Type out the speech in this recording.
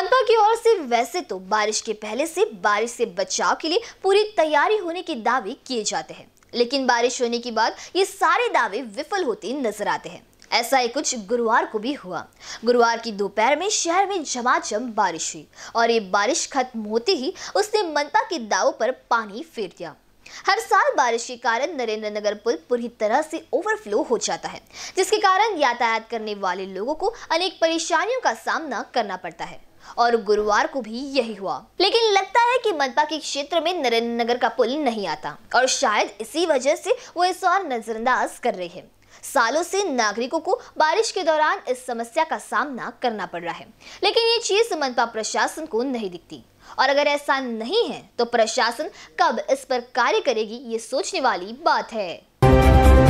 मनपा की ओर से वैसे तो बारिश के पहले से बारिश से बचाव के लिए पूरी तैयारी होने के दावे किए जाते हैं लेकिन बारिश होने के बाद ये सारे दावे विफल होते नजर आते हैं ऐसा ही कुछ गुरुवार को भी हुआ गुरुवार की दोपहर में शहर में झमाझम बारिश हुई और ये बारिश खत्म होते ही उसने मनपा के दावों पर पानी फेर दिया हर साल बारिश के कारण नरेंद्र नगर पुल पूरी तरह से ओवरफ्लो हो जाता है जिसके कारण यातायात करने वाले लोगों को अनेक परेशानियों का सामना करना पड़ता है और गुरुवार को भी यही हुआ लेकिन लगता है कि मनपा के क्षेत्र में नरेंद्र नगर का पुल नहीं आता और शायद इसी वजह से वो इस और नजरअंदाज कर रहे हैं सालों से नागरिकों को बारिश के दौरान इस समस्या का सामना करना पड़ रहा है लेकिन ये चीज मनपा प्रशासन को नहीं दिखती और अगर ऐसा नहीं है तो प्रशासन कब इस पर कार्य करेगी ये सोचने वाली बात है